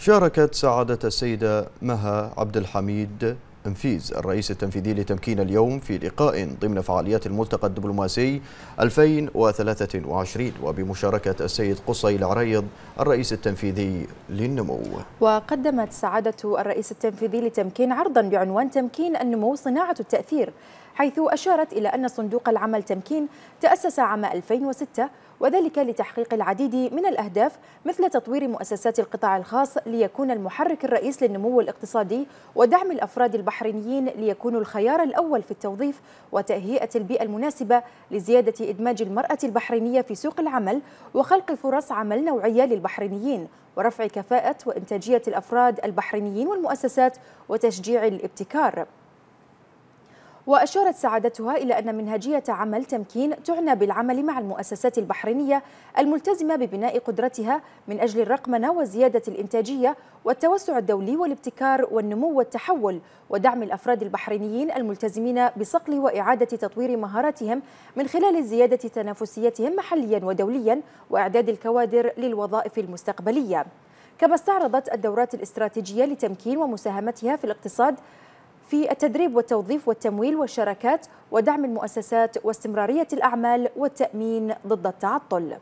شاركت سعادة السيدة مها عبد الحميد أنفيز الرئيس التنفيذي لتمكين اليوم في لقاء ضمن فعاليات الملتقى الدبلوماسي 2023 وبمشاركة السيد قصي العريض الرئيس التنفيذي للنمو وقدمت سعادة الرئيس التنفيذي لتمكين عرضا بعنوان تمكين النمو صناعة التأثير حيث أشارت إلى أن صندوق العمل تمكين تأسس عام 2006 وذلك لتحقيق العديد من الأهداف مثل تطوير مؤسسات القطاع الخاص ليكون المحرك الرئيس للنمو الاقتصادي ودعم الأفراد البحرينيين ليكونوا الخيار الأول في التوظيف وتهيئة البيئة المناسبة لزيادة إدماج المرأة البحرينية في سوق العمل وخلق فرص عمل نوعية للبحرينيين ورفع كفاءة وإنتاجية الأفراد البحرينيين والمؤسسات وتشجيع الابتكار وأشارت سعادتها إلى أن منهجية عمل تمكين تعنى بالعمل مع المؤسسات البحرينية الملتزمة ببناء قدرتها من أجل الرقمنة وزيادة الإنتاجية والتوسع الدولي والابتكار والنمو والتحول ودعم الأفراد البحرينيين الملتزمين بصقل وإعادة تطوير مهاراتهم من خلال زيادة تنافسيتهم محليا ودوليا وإعداد الكوادر للوظائف المستقبلية كما استعرضت الدورات الاستراتيجية لتمكين ومساهمتها في الاقتصاد في التدريب والتوظيف والتمويل والشراكات ودعم المؤسسات واستمرارية الأعمال والتأمين ضد التعطل